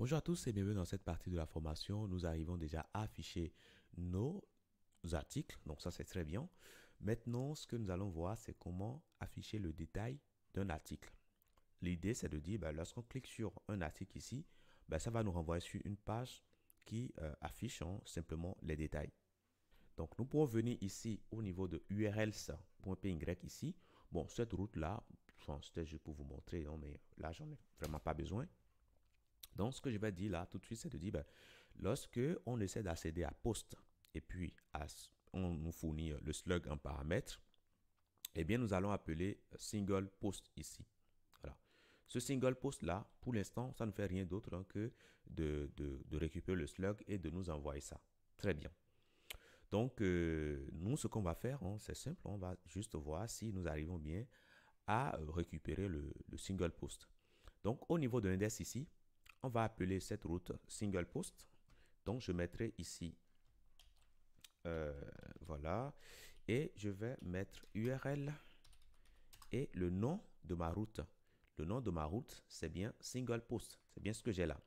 Bonjour à tous et bienvenue dans cette partie de la formation. Nous arrivons déjà à afficher nos articles, donc ça c'est très bien. Maintenant, ce que nous allons voir, c'est comment afficher le détail d'un article. L'idée, c'est de dire, ben, lorsqu'on clique sur un article ici, ben, ça va nous renvoyer sur une page qui euh, affiche hein, simplement les détails. Donc, nous pouvons venir ici au niveau de urls.py ici. Bon, cette route-là, c'était juste pour vous montrer, hein, mais là, j'en ai vraiment pas besoin. Donc, ce que je vais dire là tout de suite, c'est de dire, ben, lorsque on essaie d'accéder à post et puis à, on nous fournit euh, le slug en paramètre, eh bien, nous allons appeler euh, single post ici. Voilà. Ce single post là, pour l'instant, ça ne fait rien d'autre hein, que de, récupérer le slug et de nous envoyer ça. Très bien. Donc, euh, nous, ce qu'on va faire, hein, c'est simple, on va juste voir si nous arrivons bien à récupérer le, le single post. Donc, au niveau de l'index ici, on va appeler cette route single post. Donc, je mettrai ici, euh, voilà, et je vais mettre URL et le nom de ma route. Le nom de ma route, c'est bien single post. C'est bien ce que j'ai là.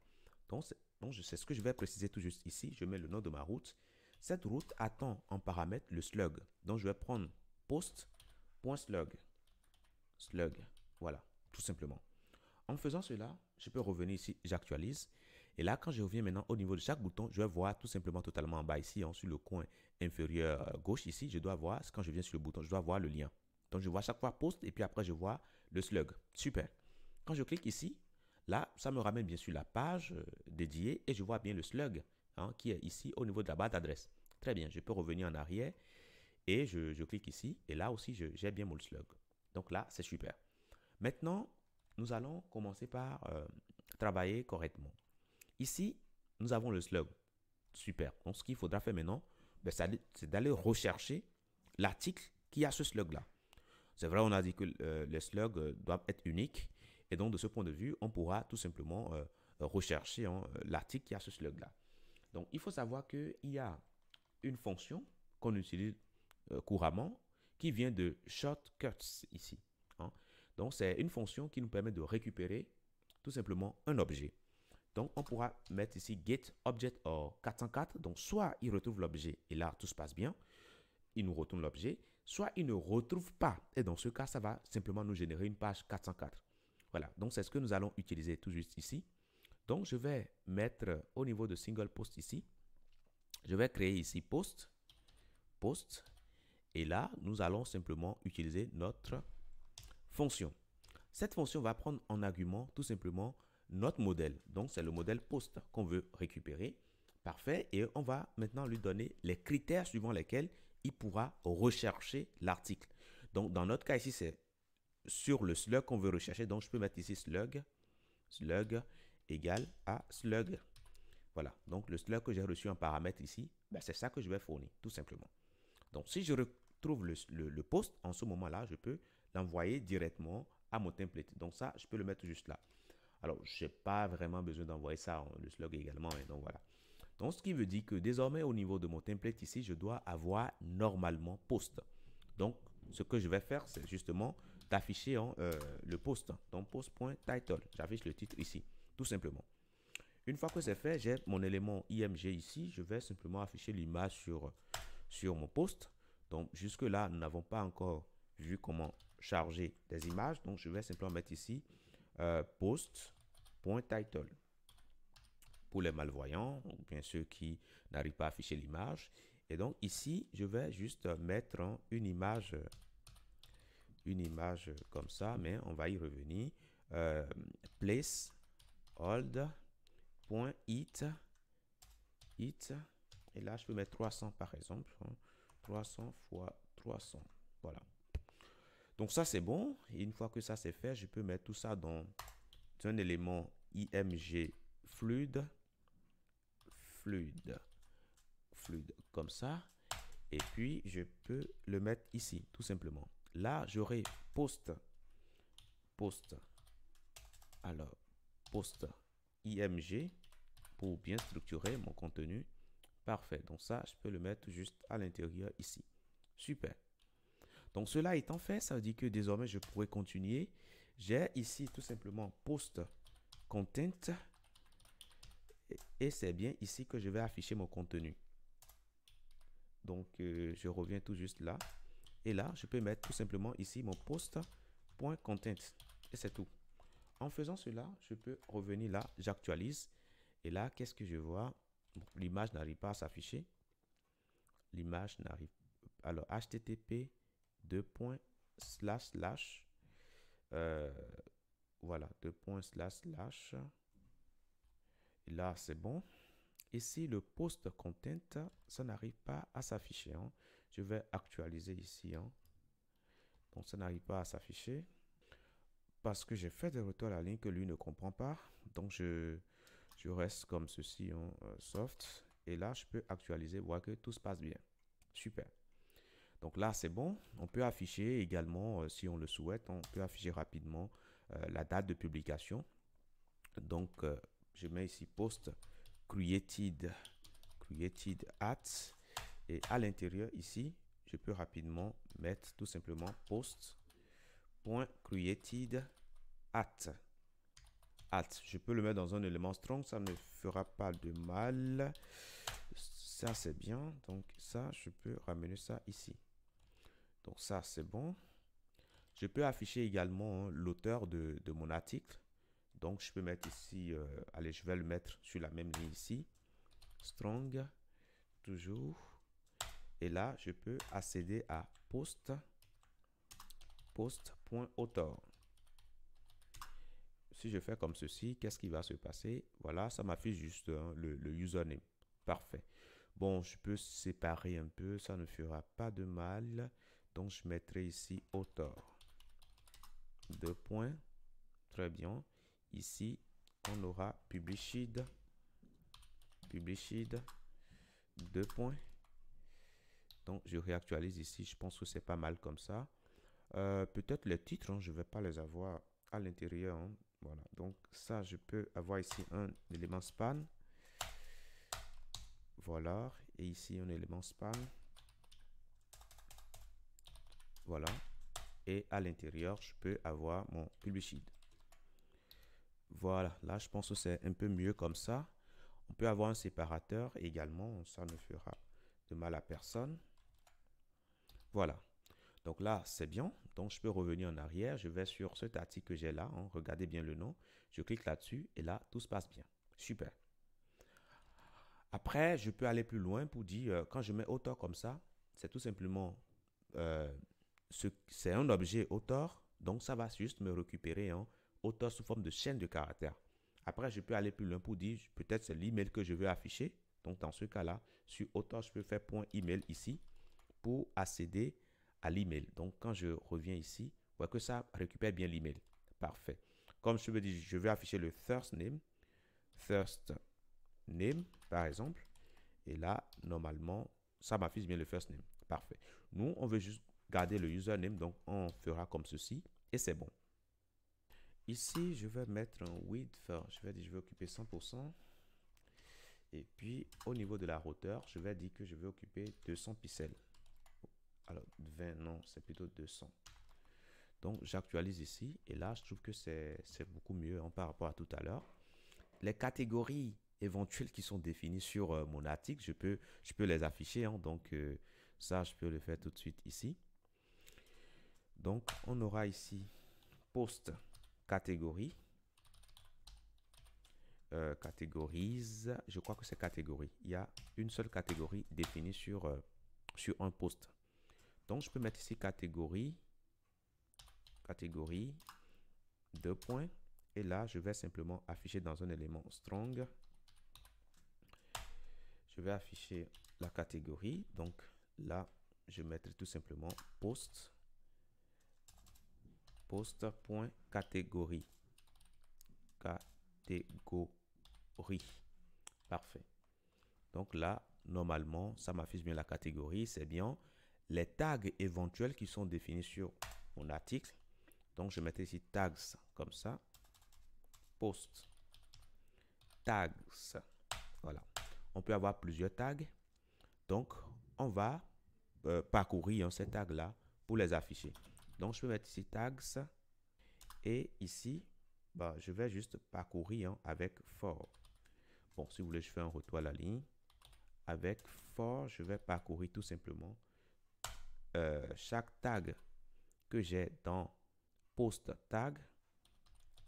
Donc, donc c'est ce que je vais préciser tout juste ici. Je mets le nom de ma route. Cette route attend en paramètre le slug. Donc, je vais prendre post.slug. Slug. Voilà, tout simplement en faisant cela, je peux revenir ici, j'actualise. Et là, quand je reviens maintenant au niveau de chaque bouton, je vais voir tout simplement totalement en bas ici, hein, sur le coin inférieur euh, gauche ici, je dois voir, quand je viens sur le bouton, je dois voir le lien. Donc, je vois chaque fois post et puis après, je vois le slug. Super. Quand je clique ici, là, ça me ramène bien sûr la page euh, dédiée et je vois bien le slug hein, qui est ici au niveau de la barre d'adresse. Très bien, je peux revenir en arrière et je, je clique ici et là aussi, j'ai bien mon slug. Donc là, c'est super. Maintenant, nous allons commencer par euh, travailler correctement. Ici, nous avons le slug. Super. Donc, ce qu'il faudra faire maintenant, ben, c'est d'aller rechercher l'article qui a ce slug-là. C'est vrai, on a dit que le euh, les slugs euh, doivent être unique Et donc, de ce point de vue, on pourra tout simplement rechercher hein, l'article qui a ce slug-là. Donc, il faut savoir qu'il y a une fonction qu'on utilise couramment qui vient de shortcuts ici. Hein. Donc, c'est une fonction qui nous permet de récupérer tout simplement un objet. Donc, on pourra mettre ici get object or 404. Donc, soit il retrouve l'objet et là, tout se passe bien. Il nous retourne l'objet. Soit il ne retrouve pas. Et dans ce cas, ça va simplement nous générer une page 404. Voilà. Donc, c'est ce que nous allons utiliser tout juste ici. Donc, je vais mettre au niveau de single post ici. Je vais créer ici post. Post. Et là, nous allons simplement utiliser notre Fonction. Cette fonction va prendre en argument tout simplement notre modèle. Donc, c'est le modèle post qu'on veut récupérer. Parfait. Et on va maintenant lui donner les critères suivant lesquels il pourra rechercher l'article. Donc, dans notre cas ici, c'est sur le slug qu'on veut rechercher. Donc, je peux mettre ici slug, slug égale à slug. Voilà. Donc, le slug que j'ai reçu en paramètre ici, ben, c'est ça que je vais fournir, tout simplement. Donc, si je retrouve le, le post, en ce moment-là, je peux l'envoyer directement à mon template. Donc ça, je peux le mettre juste là. Alors, je n'ai pas vraiment besoin d'envoyer ça, hein. le slug également, et hein, donc voilà. Donc, ce qui veut dire que désormais, au niveau de mon template ici, je dois avoir normalement post. Donc, ce que je vais faire, c'est justement d'afficher hein, euh, le post. Donc, post.title, j'affiche le titre ici, tout simplement. Une fois que c'est fait, j'ai mon élément IMG ici. Je vais simplement afficher l'image sur, sur mon post. Donc, jusque-là, nous n'avons pas encore vu comment charger des images. Donc, je vais simplement mettre ici euh, post.title. Pour les malvoyants, ou bien ceux qui n'arrivent pas à afficher l'image. Et donc, ici, je vais juste mettre une image, une image comme ça, mais on va y revenir. Euh, place hold point it it et là je peux mettre 300 par exemple 300 hein. fois 300 voilà donc ça, c'est bon. une fois que ça, c'est fait, je peux mettre tout ça dans un élément IMG fluide. Fluide. Fluide, comme ça. Et puis, je peux le mettre ici, tout simplement. Là, j'aurai post. Post. Alors, post IMG pour bien structurer mon contenu. Parfait. Donc ça, je peux le mettre juste à l'intérieur ici. Super. Donc cela étant fait, ça veut dire que désormais je pourrais continuer. J'ai ici tout simplement post content et c'est bien ici que je vais afficher mon contenu. Donc euh, je reviens tout juste là et là je peux mettre tout simplement ici mon post.content et c'est tout. En faisant cela, je peux revenir là, j'actualise et là qu'est-ce que je vois L'image n'arrive pas à s'afficher. L'image n'arrive alors http deux points, slash, slash. Euh, voilà, deux points, slash, slash. Et là, c'est bon. Ici, le post content, ça n'arrive pas à s'afficher. Hein. Je vais actualiser ici. Hein. Donc, ça n'arrive pas à s'afficher. Parce que j'ai fait des retours à la ligne que lui ne comprend pas. Donc, je, je reste comme ceci, en hein, euh, soft. Et là, je peux actualiser, voir que tout se passe bien. Super. Donc là, c'est bon. On peut afficher également, euh, si on le souhaite, on peut afficher rapidement euh, la date de publication. Donc, euh, je mets ici post created, created at. Et à l'intérieur, ici, je peux rapidement mettre tout simplement post.created at. At. Je peux le mettre dans un élément strong, ça ne fera pas de mal. Ça, c'est bien. Donc, ça, je peux ramener ça ici. Donc ça, c'est bon. Je peux afficher également hein, l'auteur de, mon article. Donc je peux mettre ici, euh, allez, je vais le mettre sur la même ligne ici. Strong, toujours. Et là, je peux accéder à post, post.auteur. Si je fais comme ceci, qu'est-ce qui va se passer Voilà, ça m'affiche juste hein, le, le username. Parfait. Bon, je peux séparer un peu, ça ne fera pas de mal. Donc, je mettrai ici auteur. Deux points. Très bien. Ici, on aura Publishid. Publishid. Deux points. Donc, je réactualise ici. Je pense que c'est pas mal comme ça. Euh, peut-être les titres, hein, je ne vais pas les avoir à l'intérieur. Hein. Voilà. Donc, ça, je peux avoir ici un élément span. Voilà. Et ici, un élément span. Voilà. Et à l'intérieur, je peux avoir mon publicité. Voilà, là, je pense que c'est un peu mieux comme ça. On peut avoir un séparateur également, ça ne fera de mal à personne. Voilà. Donc là, c'est bien. Donc, je peux revenir en arrière. Je vais sur cet article que j'ai là. Hein. Regardez bien le nom. Je clique là-dessus et là, tout se passe bien. Super. Après, je peux aller plus loin pour dire, euh, quand je mets auteur comme ça, c'est tout simplement euh, c'est un objet auteur, donc ça va juste me récupérer en auteur sous forme de chaîne de caractère. Après, je peux aller plus loin pour dire peut-être c'est l'email que je veux afficher. Donc, dans ce cas-là, sur auteur, je peux faire point .email ici pour accéder à l'email. Donc, quand je reviens ici, on voit que ça récupère bien l'email. Parfait. Comme je veux dire, je veux afficher le first name, first name, par exemple. Et là, normalement, ça m'affiche bien le first name. Parfait. Nous, on veut juste garder le username. Donc, on fera comme ceci et c'est bon. Ici, je vais mettre un width. Je vais dire, je vais occuper 100%. Et puis, au niveau de la hauteur, je vais dire que je vais occuper 200 pixels. Alors, 20, non, c'est plutôt 200. Donc, j'actualise ici. Et là, je trouve que c'est beaucoup mieux en hein, par rapport à tout à l'heure. Les catégories éventuelles qui sont définies sur euh, mon article, je peux, je peux les afficher. Hein, donc, euh, ça, je peux le faire tout de suite ici. Donc, on aura ici post catégorie. Euh, catégorise, je crois que c'est catégorie. Il y a une seule catégorie définie sur, euh, sur un poste. Donc, je peux mettre ici catégorie, catégorie, deux points. Et là, je vais simplement afficher dans un élément strong. Je vais afficher la catégorie. Donc là, je mettrai tout simplement post post.catégorie. Catégorie. Parfait. Donc là, normalement, ça m'affiche bien la catégorie. C'est bien les tags éventuels qui sont définis sur mon article. Donc, je mettais ici tags comme ça. Post. Tags. Voilà. On peut avoir plusieurs tags. Donc, on va euh, parcourir hein, ces tags-là pour les afficher. Donc, je vais mettre ici tags. Et ici, bah, je vais juste parcourir hein, avec for. Bon, si vous voulez, je fais un retour à la ligne. Avec for, je vais parcourir tout simplement euh, chaque tag que j'ai dans post tag,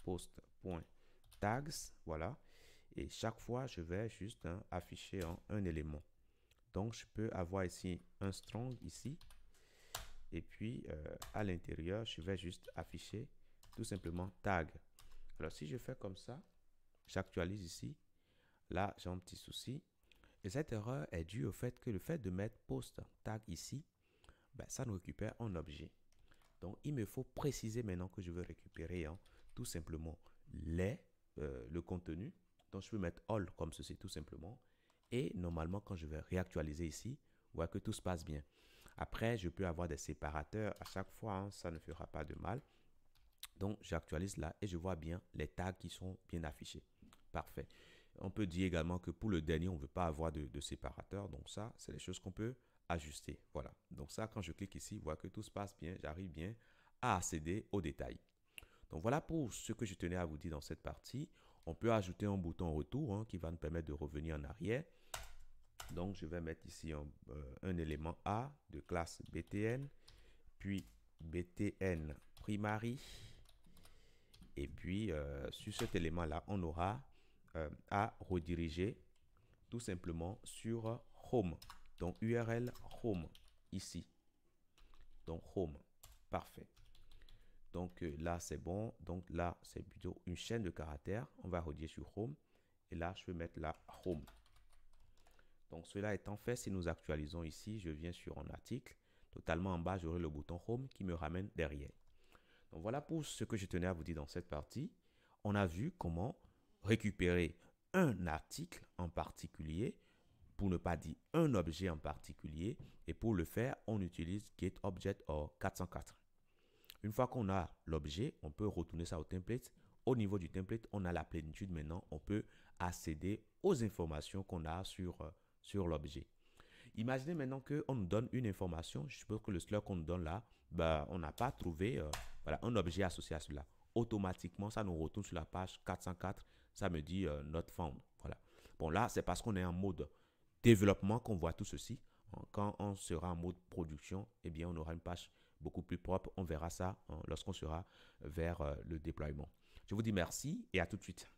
post.tags, voilà. Et chaque fois, je vais juste hein, afficher hein, un élément. Donc, je peux avoir ici un strong ici et puis, euh, à l'intérieur, je vais juste afficher tout simplement tag. Alors, si je fais comme ça, j'actualise ici. Là, j'ai un petit souci. Et cette erreur est due au fait que le fait de mettre post tag ici, ben, ça nous récupère un objet. Donc, il me faut préciser maintenant que je veux récupérer hein, tout simplement les, euh, le contenu. Donc, je peux mettre all comme ceci tout simplement. Et normalement, quand je vais réactualiser ici, on que tout se passe bien. Après, je peux avoir des séparateurs à chaque fois, hein, ça ne fera pas de mal. Donc, j'actualise là et je vois bien les tags qui sont bien affichés. Parfait. On peut dire également que pour le dernier, on ne veut pas avoir de, de séparateur. Donc ça, c'est les choses qu'on peut ajuster. Voilà. Donc ça, quand je clique ici, je vois que tout se passe bien. J'arrive bien à accéder aux détails. Donc voilà pour ce que je tenais à vous dire dans cette partie. On peut ajouter un bouton retour hein, qui va nous permettre de revenir en arrière. Donc, je vais mettre ici un, euh, élément A de classe BTN, puis BTN primary. Et puis, euh, sur cet élément-là, on aura euh, à rediriger tout simplement sur home. Donc, URL home ici. Donc, home. Parfait. Donc, là, c'est bon. Donc, là, c'est plutôt une chaîne de caractères. On va rediriger sur home. Et là, je vais mettre la home. Donc cela étant fait, si nous actualisons ici, je viens sur un article, totalement en bas, j'aurai le bouton Home qui me ramène derrière. Donc voilà pour ce que je tenais à vous dire dans cette partie. On a vu comment récupérer un article en particulier, pour ne pas dire un objet en particulier, et pour le faire, on utilise GetObject or 404. Une fois qu'on a l'objet, on peut retourner ça au template. Au niveau du template, on a la plénitude maintenant, on peut accéder aux informations qu'on a sur euh, sur l'objet. Imaginez maintenant qu'on nous donne une information, je suppose que le slur qu'on nous donne là, bah, on n'a pas trouvé euh, voilà, un objet associé à cela. Automatiquement, ça nous retourne sur la page 404, ça me dit euh, notre not Voilà. Bon là, c'est parce qu'on est en mode développement qu'on voit tout ceci. Quand on sera en mode production, eh bien, on aura une page beaucoup plus propre. On verra ça hein, lorsqu'on sera vers euh, le déploiement. Je vous dis merci et à tout de suite.